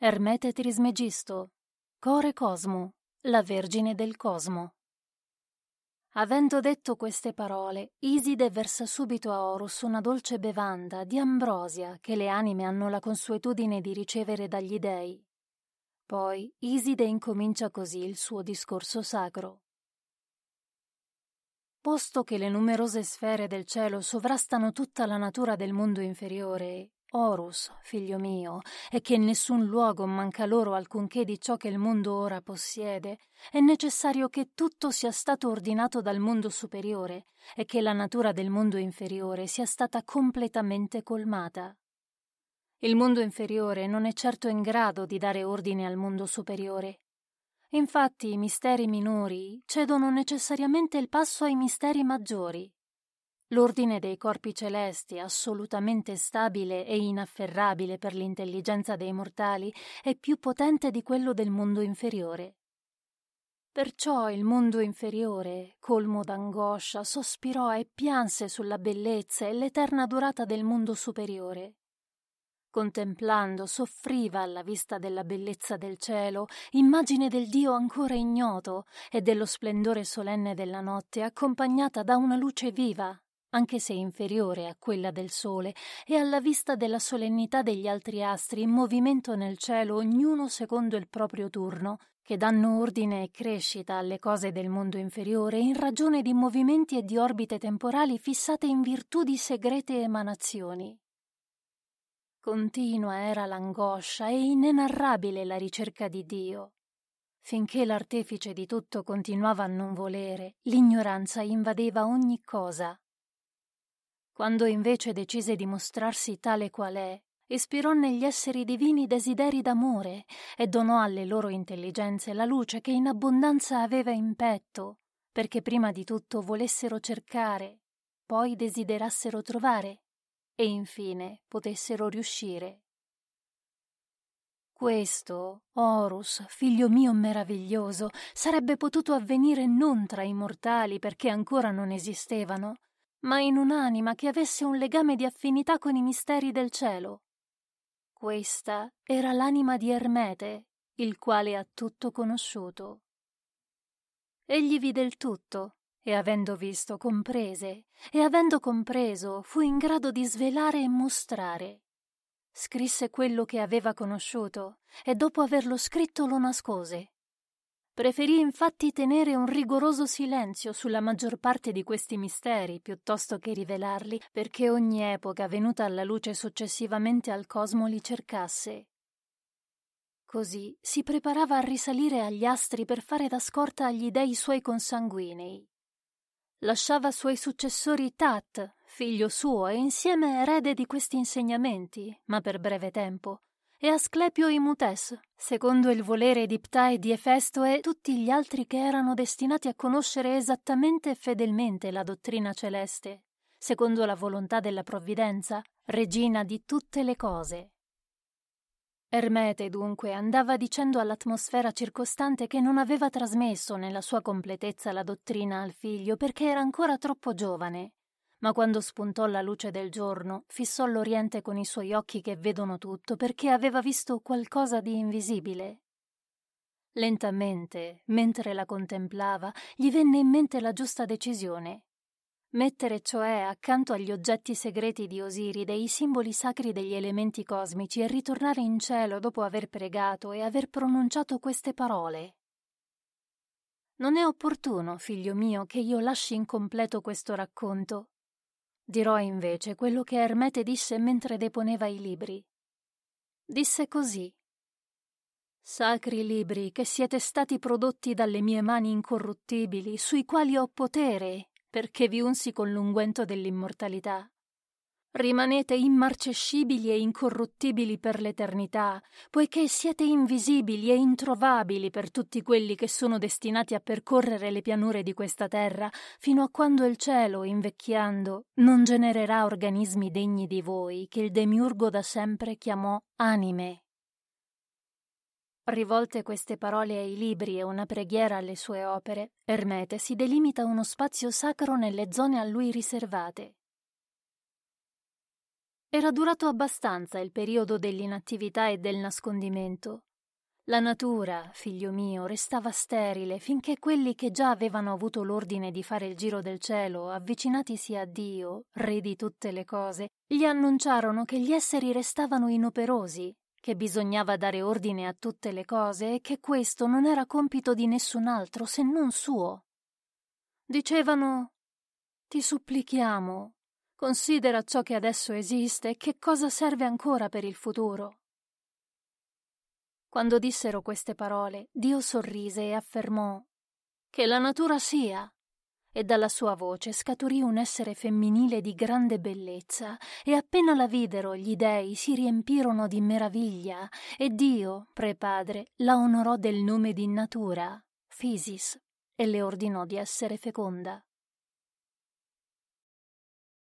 Ermete Trismegisto, Core Cosmo, la Vergine del Cosmo. Avendo detto queste parole, Iside versa subito a Horus una dolce bevanda di ambrosia che le anime hanno la consuetudine di ricevere dagli dei. Poi Iside incomincia così il suo discorso sacro. Posto che le numerose sfere del cielo sovrastano tutta la natura del mondo inferiore Horus, figlio mio, e che in nessun luogo manca loro alcunché di ciò che il mondo ora possiede, è necessario che tutto sia stato ordinato dal mondo superiore e che la natura del mondo inferiore sia stata completamente colmata. Il mondo inferiore non è certo in grado di dare ordine al mondo superiore. Infatti i misteri minori cedono necessariamente il passo ai misteri maggiori. L'ordine dei corpi celesti, assolutamente stabile e inafferrabile per l'intelligenza dei mortali, è più potente di quello del mondo inferiore. Perciò il mondo inferiore, colmo d'angoscia, sospirò e pianse sulla bellezza e l'eterna durata del mondo superiore. Contemplando, soffriva alla vista della bellezza del cielo, immagine del Dio ancora ignoto e dello splendore solenne della notte accompagnata da una luce viva, anche se inferiore a quella del Sole, e alla vista della solennità degli altri astri in movimento nel cielo, ognuno secondo il proprio turno, che danno ordine e crescita alle cose del mondo inferiore in ragione di movimenti e di orbite temporali fissate in virtù di segrete emanazioni. Continua era l'angoscia e inenarrabile la ricerca di Dio. Finché l'artefice di tutto continuava a non volere, l'ignoranza invadeva ogni cosa, quando invece decise di mostrarsi tale qual è, ispirò negli esseri divini desideri d'amore e donò alle loro intelligenze la luce che in abbondanza aveva in petto, perché prima di tutto volessero cercare, poi desiderassero trovare e infine potessero riuscire. Questo, Horus, figlio mio meraviglioso, sarebbe potuto avvenire non tra i mortali perché ancora non esistevano, ma in un'anima che avesse un legame di affinità con i misteri del cielo. Questa era l'anima di Ermete, il quale ha tutto conosciuto. Egli vide il tutto, e avendo visto comprese, e avendo compreso fu in grado di svelare e mostrare. Scrisse quello che aveva conosciuto, e dopo averlo scritto lo nascose, Preferì infatti tenere un rigoroso silenzio sulla maggior parte di questi misteri piuttosto che rivelarli perché ogni epoca venuta alla luce successivamente al cosmo li cercasse. Così si preparava a risalire agli astri per fare da scorta agli dei suoi consanguinei. Lasciava suoi successori Tat, figlio suo e insieme erede di questi insegnamenti, ma per breve tempo, e Asclepio Imutes, secondo il volere di Ptae di Efesto e tutti gli altri che erano destinati a conoscere esattamente e fedelmente la dottrina celeste, secondo la volontà della provvidenza, regina di tutte le cose. Ermete dunque andava dicendo all'atmosfera circostante che non aveva trasmesso nella sua completezza la dottrina al figlio perché era ancora troppo giovane ma quando spuntò la luce del giorno, fissò l'Oriente con i suoi occhi che vedono tutto perché aveva visto qualcosa di invisibile. Lentamente, mentre la contemplava, gli venne in mente la giusta decisione. Mettere cioè accanto agli oggetti segreti di Osiride i simboli sacri degli elementi cosmici e ritornare in cielo dopo aver pregato e aver pronunciato queste parole. Non è opportuno, figlio mio, che io lasci incompleto questo racconto, Dirò invece quello che Ermete disse mentre deponeva i libri. Disse così. Sacri libri che siete stati prodotti dalle mie mani incorruttibili, sui quali ho potere, perché vi unsi con l'unguento dell'immortalità rimanete immarcescibili e incorruttibili per l'eternità, poiché siete invisibili e introvabili per tutti quelli che sono destinati a percorrere le pianure di questa terra, fino a quando il cielo, invecchiando, non genererà organismi degni di voi, che il demiurgo da sempre chiamò anime. Rivolte queste parole ai libri e una preghiera alle sue opere, Ermete si delimita uno spazio sacro nelle zone a lui riservate, era durato abbastanza il periodo dell'inattività e del nascondimento. La natura, figlio mio, restava sterile finché quelli che già avevano avuto l'ordine di fare il giro del cielo, avvicinatisi a Dio, re di tutte le cose, gli annunciarono che gli esseri restavano inoperosi, che bisognava dare ordine a tutte le cose e che questo non era compito di nessun altro se non suo. Dicevano Ti supplichiamo, Considera ciò che adesso esiste e che cosa serve ancora per il futuro. Quando dissero queste parole, Dio sorrise e affermò che la natura sia, e dalla sua voce scaturì un essere femminile di grande bellezza, e appena la videro gli dei si riempirono di meraviglia, e Dio, prepadre, la onorò del nome di natura, Fisis, e le ordinò di essere feconda.